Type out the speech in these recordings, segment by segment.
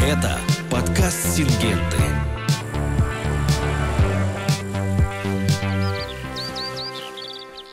Это подкаст «Сингенты».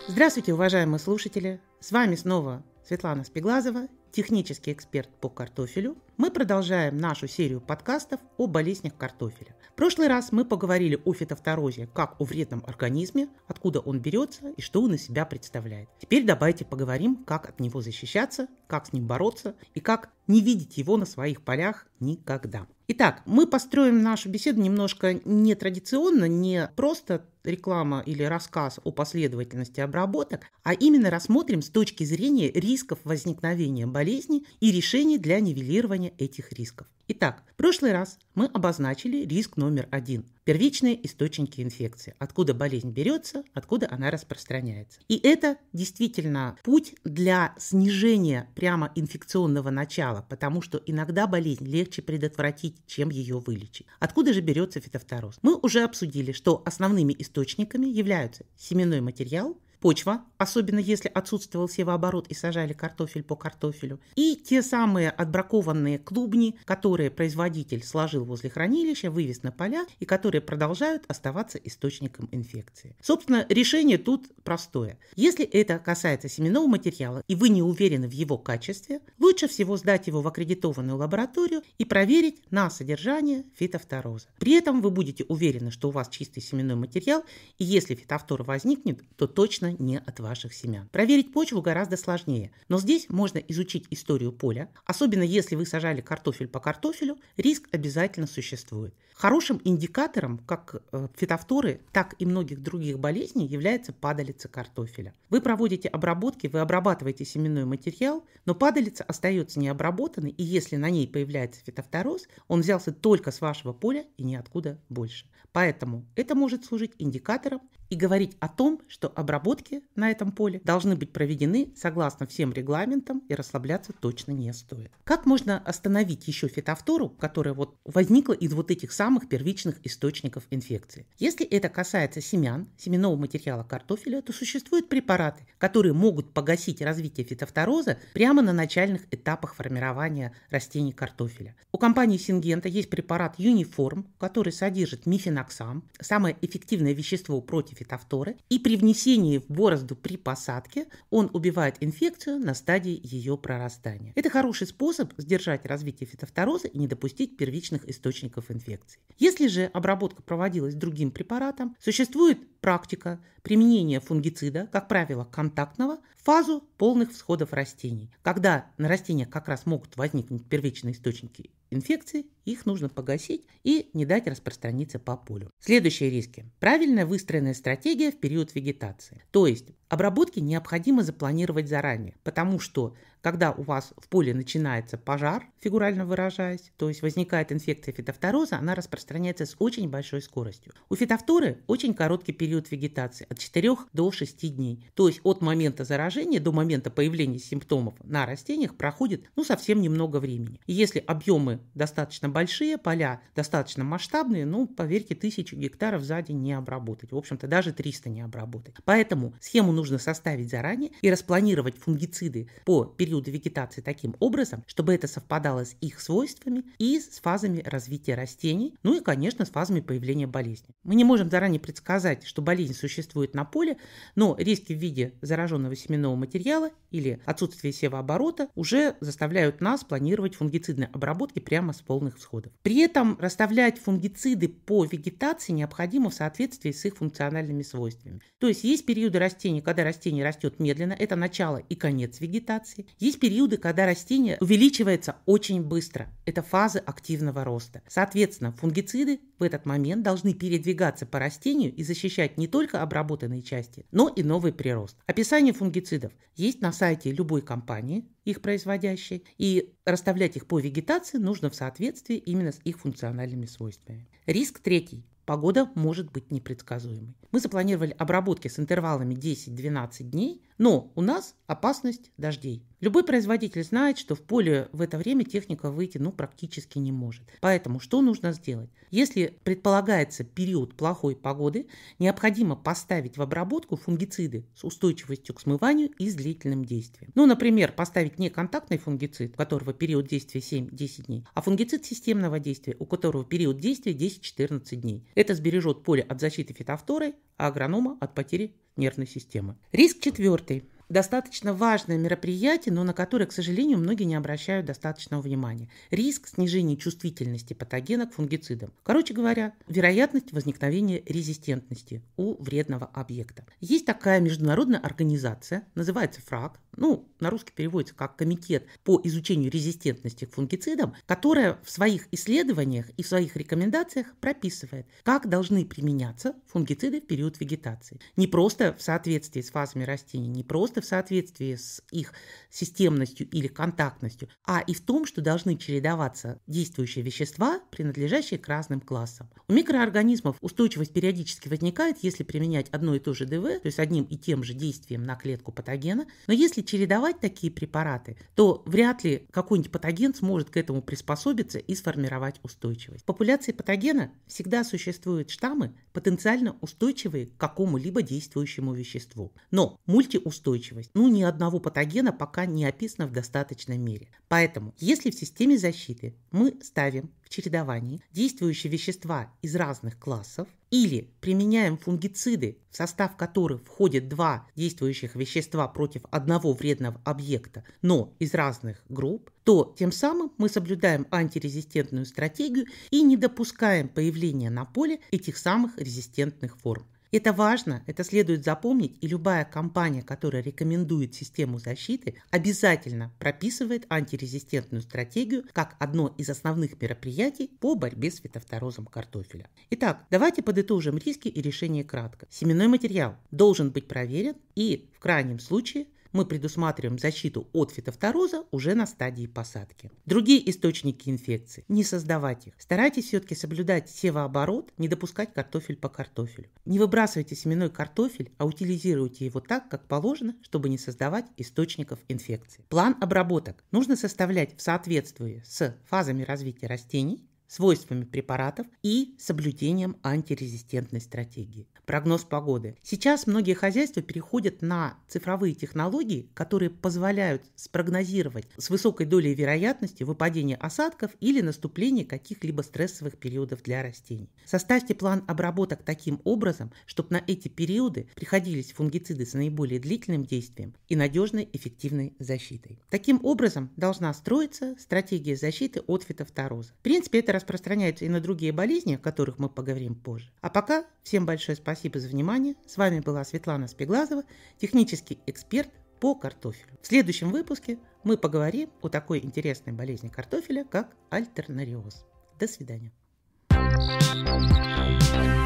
Здравствуйте, уважаемые слушатели! С вами снова Светлана Спиглазова технический эксперт по картофелю, мы продолжаем нашу серию подкастов о болезнях картофеля. В прошлый раз мы поговорили о фитофторозе как о вредном организме, откуда он берется и что он из себя представляет. Теперь давайте поговорим, как от него защищаться, как с ним бороться и как не видеть его на своих полях никогда. Итак, мы построим нашу беседу немножко нетрадиционно, не просто реклама или рассказ о последовательности обработок, а именно рассмотрим с точки зрения рисков возникновения болезни и решений для нивелирования этих рисков. Итак, в прошлый раз мы обозначили риск номер один – первичные источники инфекции, откуда болезнь берется, откуда она распространяется. И это действительно путь для снижения прямо инфекционного начала, потому что иногда болезнь легче предотвратить, чем ее вылечить. Откуда же берется фитофтороз? Мы уже обсудили, что основными источниками являются семенной материал, почва, особенно если отсутствовал севооборот и сажали картофель по картофелю, и те самые отбракованные клубни, которые производитель сложил возле хранилища, вывез на поля и которые продолжают оставаться источником инфекции. Собственно, решение тут простое. Если это касается семенного материала и вы не уверены в его качестве, Лучше всего сдать его в аккредитованную лабораторию и проверить на содержание фитофтороза. При этом вы будете уверены, что у вас чистый семенной материал, и если фитофтор возникнет, то точно не от ваших семян. Проверить почву гораздо сложнее, но здесь можно изучить историю поля, особенно если вы сажали картофель по картофелю, риск обязательно существует. Хорошим индикатором как э, фитофторы, так и многих других болезней является падалица картофеля. Вы проводите обработки, вы обрабатываете семенной материал, но падалица остается остается необработанной, и если на ней появляется фитофтороз, он взялся только с вашего поля и ниоткуда больше. Поэтому это может служить индикатором и говорить о том, что обработки на этом поле должны быть проведены согласно всем регламентам и расслабляться точно не стоит. Как можно остановить еще фитофтору, которая вот возникла из вот этих самых первичных источников инфекции? Если это касается семян, семенного материала картофеля, то существуют препараты, которые могут погасить развитие фитофтороза прямо на начальных этапах формирования растений картофеля. У компании Сингента есть препарат Юниформ, который содержит мифеноксам, самое эффективное вещество против инфекции тафторы, и при внесении в борозду при посадке он убивает инфекцию на стадии ее прорастания. Это хороший способ сдержать развитие фитофтороза и не допустить первичных источников инфекции. Если же обработка проводилась другим препаратом, существует практика применения фунгицида, как правило, контактного, в фазу полных всходов растений, когда на растениях как раз могут возникнуть первичные источники инфекции их нужно погасить и не дать распространиться по полю. Следующие риски. Правильно выстроенная стратегия в период вегетации. То есть обработки необходимо запланировать заранее, потому что когда у вас в поле начинается пожар, фигурально выражаясь, то есть возникает инфекция фитофтороза, она распространяется с очень большой скоростью. У фитофторы очень короткий период вегетации, от 4 до 6 дней. То есть от момента заражения до момента появления симптомов на растениях проходит ну, совсем немного времени. И если объемы достаточно большие, поля достаточно масштабные, ну, поверьте, тысячу гектаров за день не обработать. В общем-то, даже 300 не обработать. Поэтому схему нужно составить заранее и распланировать фунгициды по периоду периоды вегетации таким образом, чтобы это совпадало с их свойствами и с фазами развития растений, ну и, конечно, с фазами появления болезни. Мы не можем заранее предсказать, что болезнь существует на поле, но риски в виде зараженного семенного материала или отсутствие севооборота уже заставляют нас планировать фунгицидные обработки прямо с полных всходов. При этом расставлять фунгициды по вегетации необходимо в соответствии с их функциональными свойствами. То есть есть периоды растений, когда растение растет медленно, это начало и конец вегетации. Есть периоды, когда растение увеличивается очень быстро. Это фазы активного роста. Соответственно, фунгициды в этот момент должны передвигаться по растению и защищать не только обработанные части, но и новый прирост. Описание фунгицидов есть на сайте любой компании, их производящей, и расставлять их по вегетации нужно в соответствии именно с их функциональными свойствами. Риск третий погода может быть непредсказуемой. Мы запланировали обработки с интервалами 10-12 дней, но у нас опасность дождей. Любой производитель знает, что в поле в это время техника выйти ну, практически не может. Поэтому что нужно сделать? Если предполагается период плохой погоды, необходимо поставить в обработку фунгициды с устойчивостью к смыванию и с длительным действием. Ну, например, поставить не контактный фунгицид, у которого период действия 7-10 дней, а фунгицид системного действия, у которого период действия 10-14 дней. Это сбережет поле от защиты фитофторы, а агронома от потери нервной системы. Риск четвертый достаточно важное мероприятие, но на которое, к сожалению, многие не обращают достаточного внимания. Риск снижения чувствительности патогена к фунгицидам. Короче говоря, вероятность возникновения резистентности у вредного объекта. Есть такая международная организация, называется ФРАГ, ну, на русский переводится как комитет по изучению резистентности к фунгицидам, которая в своих исследованиях и в своих рекомендациях прописывает, как должны применяться фунгициды в период вегетации. Не просто в соответствии с фазами растений, не просто в соответствии с их системностью или контактностью, а и в том, что должны чередоваться действующие вещества, принадлежащие к разным классам. У микроорганизмов устойчивость периодически возникает, если применять одно и то же ДВ, то есть одним и тем же действием на клетку патогена, но если чередовать такие препараты, то вряд ли какой-нибудь патоген сможет к этому приспособиться и сформировать устойчивость. В популяции патогена всегда существуют штаммы, потенциально устойчивые к какому-либо действующему веществу. Но мультиустойчивость, ну ни одного патогена пока не описана в достаточной мере. Поэтому, если в системе защиты мы ставим в чередовании действующие вещества из разных классов, или применяем фунгициды, в состав которых входят два действующих вещества против одного вредного объекта, но из разных групп, то тем самым мы соблюдаем антирезистентную стратегию и не допускаем появления на поле этих самых резистентных форм. Это важно, это следует запомнить, и любая компания, которая рекомендует систему защиты, обязательно прописывает антирезистентную стратегию как одно из основных мероприятий по борьбе с фитофторозом картофеля. Итак, давайте подытожим риски и решения кратко. Семенной материал должен быть проверен и, в крайнем случае, мы предусматриваем защиту от фитофтороза уже на стадии посадки. Другие источники инфекции. Не создавать их. Старайтесь все-таки соблюдать севооборот, не допускать картофель по картофелю. Не выбрасывайте семенной картофель, а утилизируйте его так, как положено, чтобы не создавать источников инфекции. План обработок нужно составлять в соответствии с фазами развития растений, свойствами препаратов и соблюдением антирезистентной стратегии. Прогноз погоды. Сейчас многие хозяйства переходят на цифровые технологии, которые позволяют спрогнозировать с высокой долей вероятности выпадение осадков или наступление каких-либо стрессовых периодов для растений. Составьте план обработок таким образом, чтобы на эти периоды приходились фунгициды с наиболее длительным действием и надежной эффективной защитой. Таким образом должна строиться стратегия защиты от фитофтороза. В принципе, это распространяется и на другие болезни, о которых мы поговорим позже. А пока всем большое спасибо за внимание. С вами была Светлана Спеглазова, технический эксперт по картофелю. В следующем выпуске мы поговорим о такой интересной болезни картофеля, как альтернариоз. До свидания.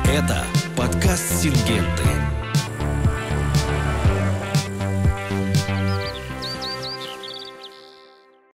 Это подкаст Сингенты.